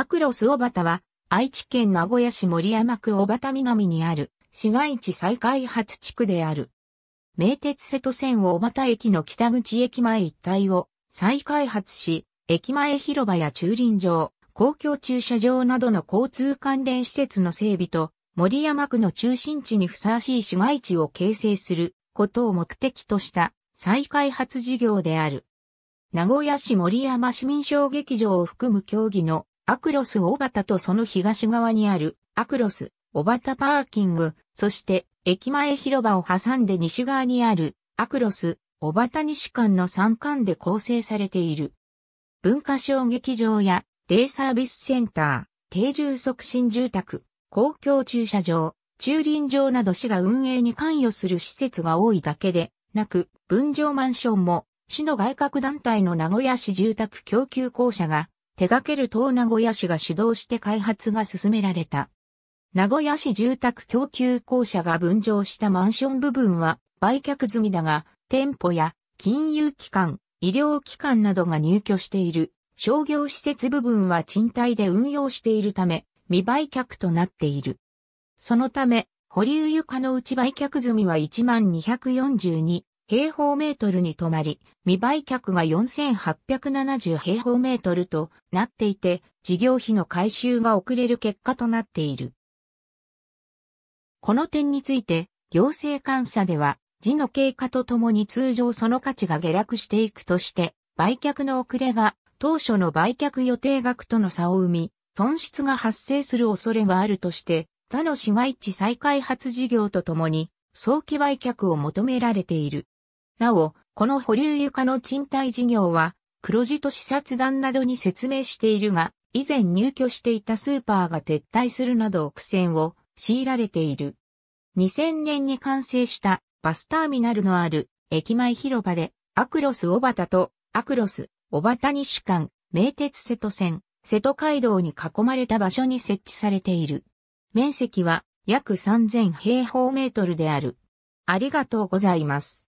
アクロス小畑は、愛知県名古屋市森山区小畑南にある、市街地再開発地区である。名鉄瀬戸線を小畑駅の北口駅前一帯を再開発し、駅前広場や駐輪場、公共駐車場などの交通関連施設の整備と、森山区の中心地にふさわしい市街地を形成することを目的とした再開発事業である。名古屋市森山市民小劇場を含む競技のアクロス小畑とその東側にあるアクロス小畑パーキング、そして駅前広場を挟んで西側にあるアクロス小畑西間の3間で構成されている。文化小劇場やデイサービスセンター、定住促進住宅、公共駐車場、駐輪場など市が運営に関与する施設が多いだけでなく、分譲マンションも市の外郭団体の名古屋市住宅供給公社が手掛ける東名古屋市が主導して開発が進められた。名古屋市住宅供給公社が分譲したマンション部分は売却済みだが、店舗や金融機関、医療機関などが入居している商業施設部分は賃貸で運用しているため、未売却となっている。そのため、保留床のうち売却済みは1242平方メートルに止まり、未売却が4870平方メートルとなっていて、事業費の回収が遅れる結果となっている。この点について、行政監査では、字の経過とともに通常その価値が下落していくとして、売却の遅れが当初の売却予定額との差を生み、損失が発生する恐れがあるとして、他の市街地再開発事業とともに、早期売却を求められている。なお、この保留床の賃貸事業は、黒字と視察団などに説明しているが、以前入居していたスーパーが撤退するなど苦戦を強いられている。2000年に完成したバスターミナルのある駅前広場で、アクロス小畑とアクロス小畑西間、名鉄瀬戸線、瀬戸街道に囲まれた場所に設置されている。面積は約3000平方メートルである。ありがとうございます。